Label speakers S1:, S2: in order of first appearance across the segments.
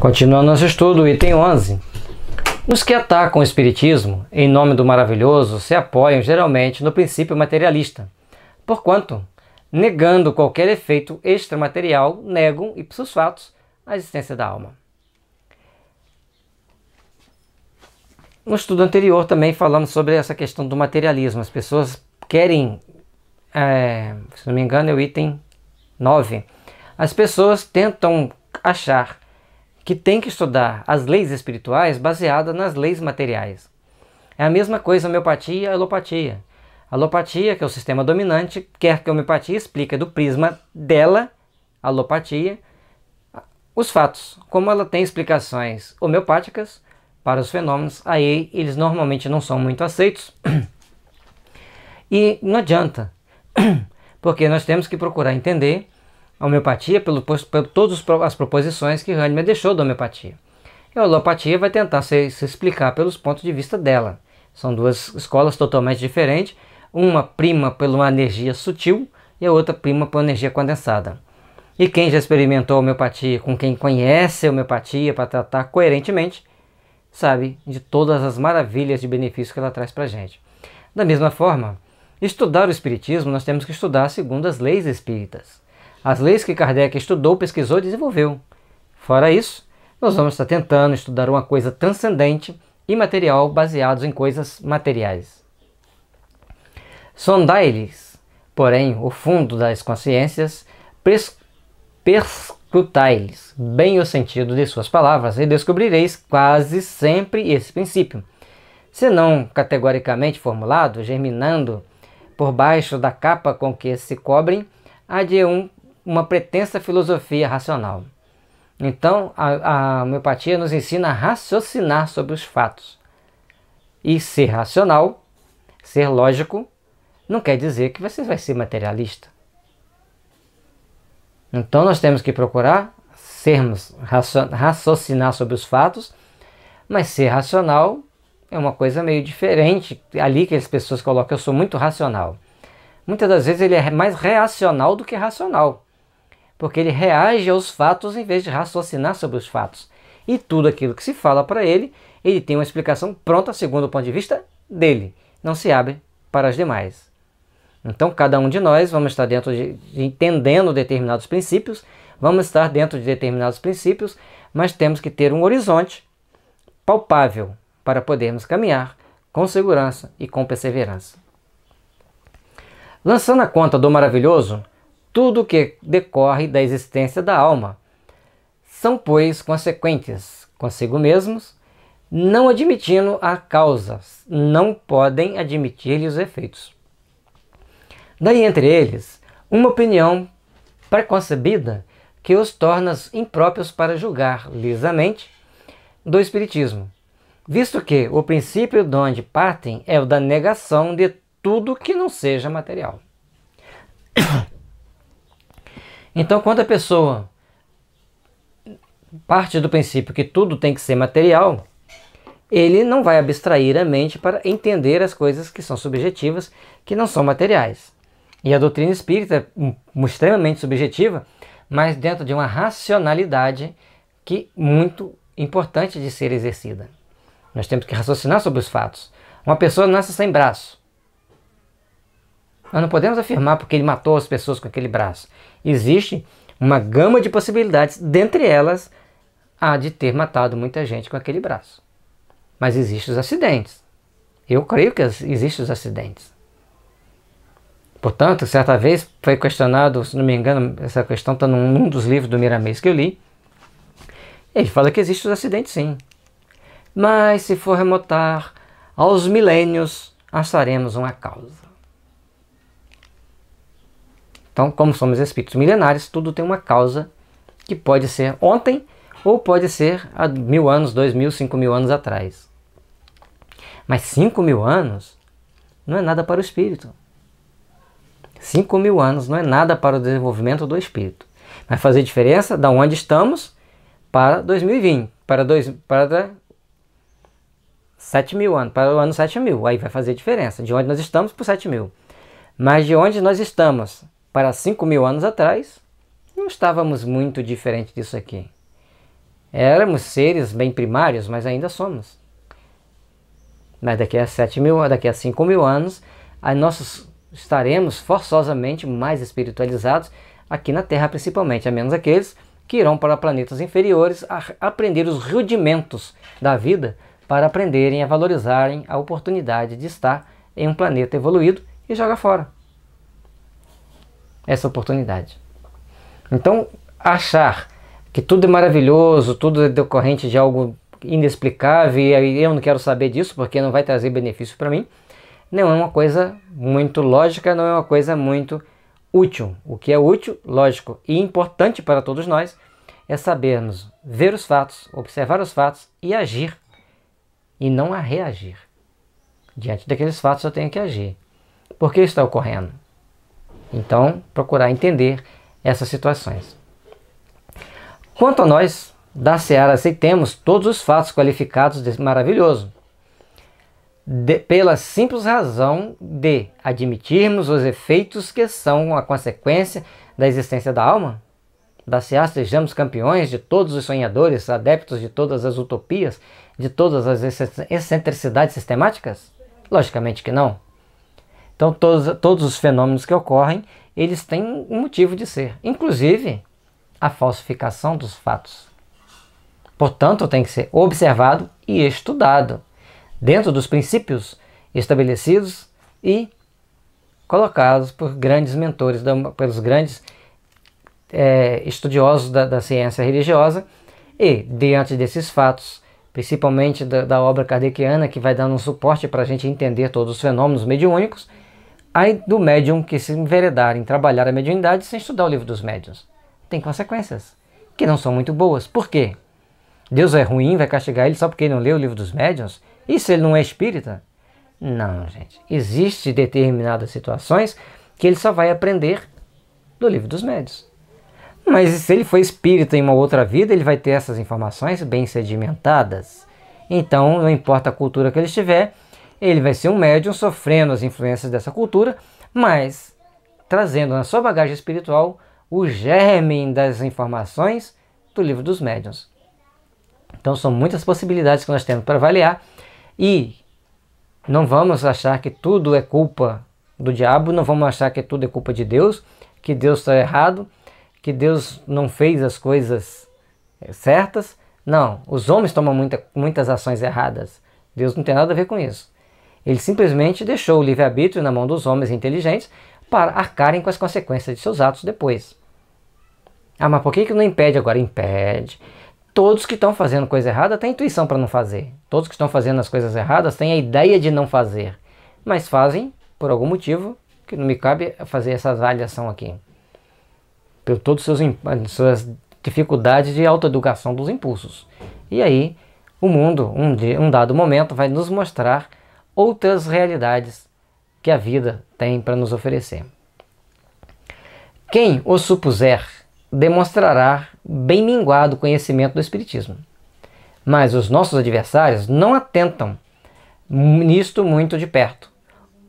S1: Continuando nosso estudo, item 11. Os que atacam o espiritismo em nome do maravilhoso se apoiam geralmente no princípio materialista, porquanto, negando qualquer efeito extramaterial, negam ipsos fatos a existência da alma. No estudo anterior também falamos sobre essa questão do materialismo. As pessoas querem, é, se não me engano, é o item 9. As pessoas tentam achar que tem que estudar as leis espirituais baseadas nas leis materiais. É a mesma coisa a homeopatia e a alopatia. A alopatia, que é o sistema dominante, quer que a homeopatia explique do prisma dela, a alopatia, os fatos, como ela tem explicações homeopáticas para os fenômenos, aí eles normalmente não são muito aceitos. E não adianta, porque nós temos que procurar entender a homeopatia pelo, pelo todas as proposições que Hahnemann deixou da homeopatia. E a alopatia vai tentar se, se explicar pelos pontos de vista dela. São duas escolas totalmente diferentes, uma prima por uma energia sutil e a outra prima por energia condensada. E quem já experimentou homeopatia, com quem conhece a homeopatia para tratar coerentemente, sabe de todas as maravilhas de benefícios que ela traz para a gente. Da mesma forma, estudar o Espiritismo, nós temos que estudar segundo as leis espíritas as leis que Kardec estudou, pesquisou e desenvolveu. Fora isso, nós vamos estar tentando estudar uma coisa transcendente e material baseados em coisas materiais. Sondai-lhes, porém, o fundo das consciências, perscrutai-lhes bem o sentido de suas palavras e descobrireis quase sempre esse princípio. Se não categoricamente formulado, germinando por baixo da capa com que se cobrem, há de um uma pretensa filosofia racional. Então, a, a homeopatia nos ensina a raciocinar sobre os fatos. E ser racional, ser lógico, não quer dizer que você vai ser materialista. Então, nós temos que procurar sermos raciocinar sobre os fatos, mas ser racional é uma coisa meio diferente ali que as pessoas colocam. Eu sou muito racional. Muitas das vezes ele é mais reacional do que racional porque ele reage aos fatos em vez de raciocinar sobre os fatos. E tudo aquilo que se fala para ele, ele tem uma explicação pronta segundo o ponto de vista dele, não se abre para as demais. Então, cada um de nós vamos estar dentro de entendendo determinados princípios, vamos estar dentro de determinados princípios, mas temos que ter um horizonte palpável para podermos caminhar com segurança e com perseverança. Lançando a conta do maravilhoso, tudo o que decorre da existência da alma. São, pois, consequentes consigo mesmos, não admitindo a causa, não podem admitir-lhe os efeitos. Daí entre eles, uma opinião preconcebida que os torna impróprios para julgar lisamente do Espiritismo, visto que o princípio de onde partem é o da negação de tudo que não seja material. Então, quando a pessoa parte do princípio que tudo tem que ser material, ele não vai abstrair a mente para entender as coisas que são subjetivas, que não são materiais. E a doutrina espírita é extremamente subjetiva, mas dentro de uma racionalidade que muito importante de ser exercida. Nós temos que raciocinar sobre os fatos. Uma pessoa nasce sem braço. Nós não podemos afirmar porque ele matou as pessoas com aquele braço. Existe uma gama de possibilidades, dentre elas a de ter matado muita gente com aquele braço. Mas existem os acidentes. Eu creio que existem os acidentes. Portanto, certa vez foi questionado, se não me engano, essa questão está num, dos livros do Miramês que eu li. Ele fala que existem os acidentes, sim. Mas se for remotar aos milênios, acharemos uma causa. Então, como somos espíritos milenares, tudo tem uma causa que pode ser ontem ou pode ser há mil anos, dois mil, cinco mil anos atrás. Mas cinco mil anos não é nada para o espírito. Cinco mil anos não é nada para o desenvolvimento do espírito. Vai fazer diferença da onde estamos para 2020, para, dois, para sete mil anos, para o ano sete mil. Aí vai fazer diferença de onde nós estamos para o sete mil. Mas de onde nós estamos para 5 mil anos atrás, não estávamos muito diferente disso aqui. Éramos seres bem primários, mas ainda somos. Mas daqui a 7 mil, daqui a 5 mil anos, nós estaremos forçosamente mais espiritualizados aqui na Terra principalmente, a menos aqueles que irão para planetas inferiores aprender os rudimentos da vida para aprenderem a valorizarem a oportunidade de estar em um planeta evoluído e jogar fora essa oportunidade. Então, achar que tudo é maravilhoso, tudo é decorrente de algo inexplicável e eu não quero saber disso porque não vai trazer benefício para mim, não é uma coisa muito lógica, não é uma coisa muito útil. O que é útil, lógico e importante para todos nós é sabermos ver os fatos, observar os fatos e agir e não a reagir. Diante daqueles fatos eu tenho que agir. Por que está ocorrendo? Então, procurar entender essas situações. Quanto a nós, da Seara, aceitemos todos os fatos qualificados desse maravilhoso, de, pela simples razão de admitirmos os efeitos que são a consequência da existência da alma. Da Seara, sejamos campeões de todos os sonhadores, adeptos de todas as utopias, de todas as excentricidades sistemáticas? Logicamente que não. Então todos, todos os fenômenos que ocorrem, eles têm um motivo de ser, inclusive a falsificação dos fatos. Portanto, tem que ser observado e estudado dentro dos princípios estabelecidos e colocados por grandes mentores, pelos grandes é, estudiosos da, da, ciência religiosa, e diante desses fatos, principalmente da, da obra kardeciana, que vai dando um suporte para a gente entender todos os fenômenos mediúnicos, Aí do médium que se enveredar em trabalhar a mediunidade sem estudar o livro dos médiuns. Tem consequências, que não são muito boas. Por quê? Deus é ruim, vai castigar ele só porque ele não leu o livro dos médiuns? E se ele não é espírita? Não, gente. Existem determinadas situações que ele só vai aprender do livro dos médiuns. Mas se ele for espírita em uma outra vida, ele vai ter essas informações bem sedimentadas. Então, não importa a cultura que ele estiver, ele vai ser um médium sofrendo as influências dessa cultura, mas trazendo na sua bagagem espiritual o germe das informações do livro dos médiuns. Então são muitas possibilidades que nós temos para avaliar e não vamos achar que tudo é culpa do diabo, não vamos achar que tudo é culpa de Deus, que Deus está errado, que Deus não fez as coisas eh, certas. Não, os homens tomam muita, muitas ações erradas. Deus não tem nada a ver com isso. Ele simplesmente deixou o livre-arbítrio na mão dos homens inteligentes para arcarem com as consequências de seus atos depois. Ah, mas por que, que não impede agora? Impede. Todos que estão fazendo coisa errada têm intuição para não fazer. Todos que estão fazendo as coisas erradas têm a ideia de não fazer. Mas fazem por algum motivo que não me cabe fazer essa avaliação aqui. Por todas suas dificuldades de autoeducação dos impulsos. E aí, o mundo, um, dia, um dado momento, vai nos mostrar outras realidades que a vida tem para nos oferecer. Quem o supuser demonstrará bem minguado conhecimento do Espiritismo. Mas os nossos adversários não atentam nisto muito de perto.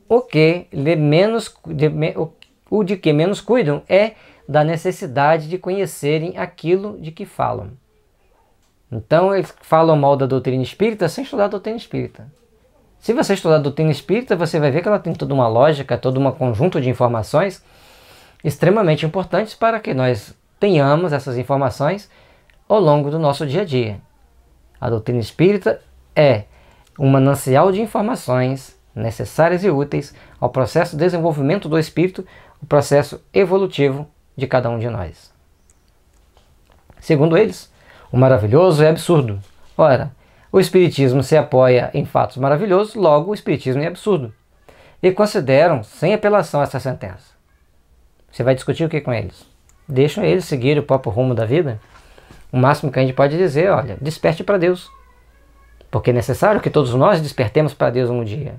S1: O que de menos, de, o de que menos cuidam é da necessidade de conhecerem aquilo de que falam. Então eles falam mal da doutrina espírita sem estudar a doutrina espírita. Se você estudar a doutrina espírita, você vai ver que ela tem toda uma lógica, todo um conjunto de informações extremamente importantes para que nós tenhamos essas informações ao longo do nosso dia a dia. A doutrina espírita é um manancial de informações necessárias e úteis ao processo de desenvolvimento do espírito, o processo evolutivo de cada um de nós. Segundo eles, o maravilhoso é absurdo. Ora, o Espiritismo se apoia em fatos maravilhosos, logo o Espiritismo é absurdo. E consideram sem apelação essa sentença. Você vai discutir o que com eles? Deixam eles seguir o próprio rumo da vida? O máximo que a gente pode dizer, é, olha, desperte para Deus. Porque é necessário que todos nós despertemos para Deus um dia.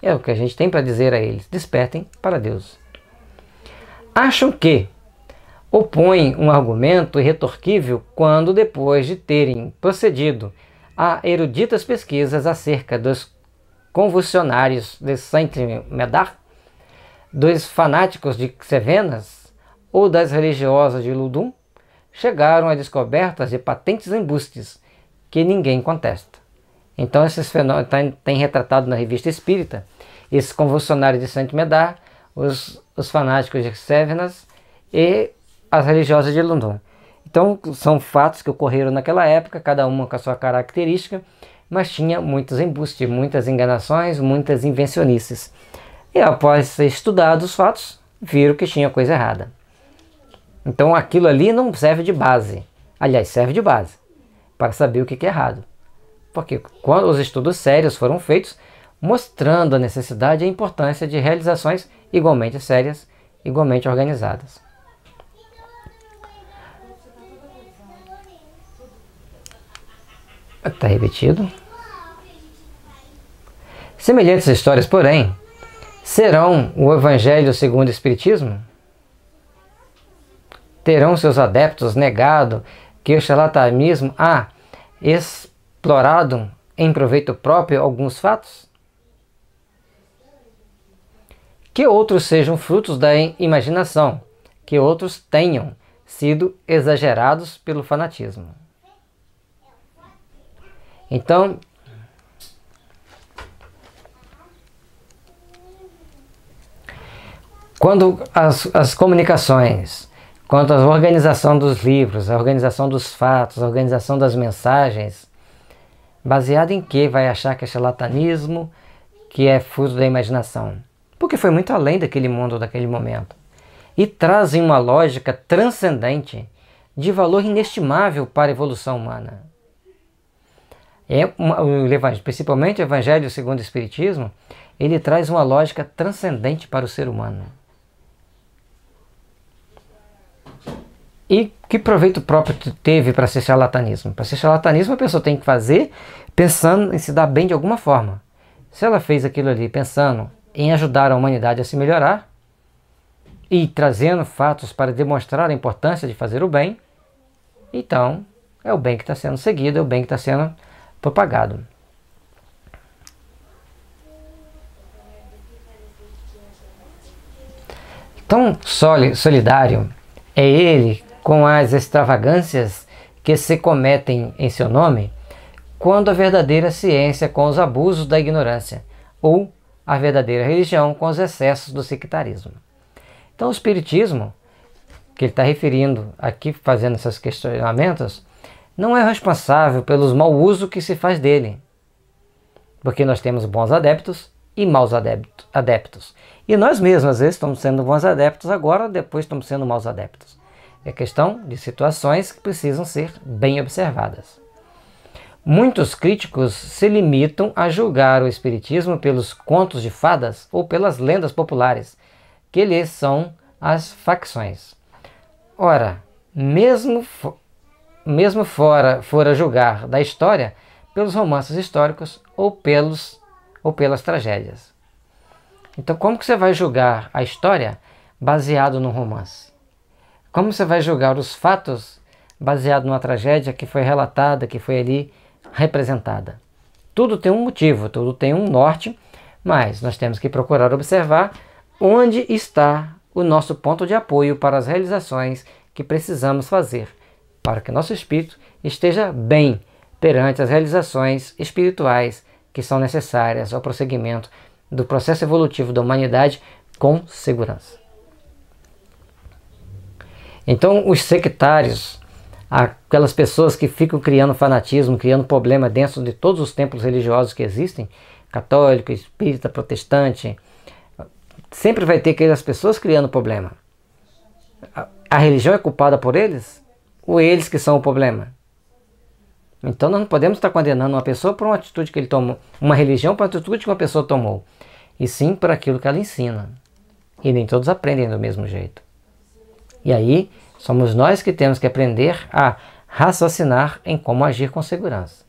S1: É o que a gente tem para dizer a eles. Despertem para Deus. Acham que opõem um argumento irretorquível quando, depois de terem procedido a eruditas pesquisas acerca dos convulsionários de saint Médard, dos fanáticos de Sevenas ou das religiosas de Ludum, chegaram a descobertas de patentes embustes que ninguém contesta. Então, esses fenômenos têm tá retratado na revista Espírita esses convulsionários de saint Médard, os, os fanáticos de Sevenas e as religiosas de Ludum. Então, são fatos que ocorreram naquela época, cada uma com a sua característica, mas tinha muitos embustes, muitas enganações, muitas invencionices. E após ser estudados os fatos, viram que tinha coisa errada. Então, aquilo ali não serve de base. Aliás, serve de base para saber o que é errado. Porque quando os estudos sérios foram feitos, mostrando a necessidade e a importância de realizações igualmente sérias, igualmente organizadas. Está repetido. Semelhantes histórias, porém, serão o Evangelho segundo o Espiritismo? Terão seus adeptos negado que o charlatanismo há explorado em proveito próprio alguns fatos? Que outros sejam frutos da imaginação, que outros tenham sido exagerados pelo fanatismo. Então, quando as, as comunicações, quanto à organização dos livros, a organização dos fatos, a organização das mensagens, baseado em que vai achar que é charlatanismo, que é fruto da imaginação? Porque foi muito além daquele mundo, daquele momento. E trazem uma lógica transcendente de valor inestimável para a evolução humana. É uma, o evangelho, principalmente o Evangelho segundo o Espiritismo, ele traz uma lógica transcendente para o ser humano. E que proveito próprio teve para ser charlatanismo? Para ser charlatanismo, a pessoa tem que fazer pensando em se dar bem de alguma forma. Se ela fez aquilo ali pensando em ajudar a humanidade a se melhorar e trazendo fatos para demonstrar a importância de fazer o bem, então é o bem que está sendo seguido, é o bem que está sendo propagado. Tão solidário é ele com as extravagâncias que se cometem em seu nome, quando a verdadeira ciência com os abusos da ignorância, ou a verdadeira religião com os excessos do sectarismo. Então, o Espiritismo, que ele está referindo aqui, fazendo esses questionamentos, não é responsável pelos mau uso que se faz dele. Porque nós temos bons adeptos e maus adeptos. E nós mesmos, às vezes, estamos sendo bons adeptos agora, depois estamos sendo maus adeptos. É questão de situações que precisam ser bem observadas. Muitos críticos se limitam a julgar o Espiritismo pelos contos de fadas ou pelas lendas populares, que lhes são as facções. Ora, mesmo mesmo fora fora julgar da história pelos romances históricos ou pelos ou pelas tragédias. Então, como que você vai julgar a história baseado num romance? Como você vai julgar os fatos baseado numa tragédia que foi relatada, que foi ali representada? Tudo tem um motivo, tudo tem um norte, mas nós temos que procurar observar onde está o nosso ponto de apoio para as realizações que precisamos fazer para que nosso espírito esteja bem perante as realizações espirituais que são necessárias ao prosseguimento do processo evolutivo da humanidade com segurança. Então, os sectários, aquelas pessoas que ficam criando fanatismo, criando problema dentro de todos os templos religiosos que existem, católico, espírita, protestante, sempre vai ter aquelas pessoas criando problema. A, a religião é culpada por eles? ou eles que são o problema? Então nós não podemos estar condenando uma pessoa por uma atitude que ele tomou, uma religião por uma atitude que uma pessoa tomou, e sim por aquilo que ela ensina. E nem todos aprendem do mesmo jeito. E aí somos nós que temos que aprender a raciocinar em como agir com segurança.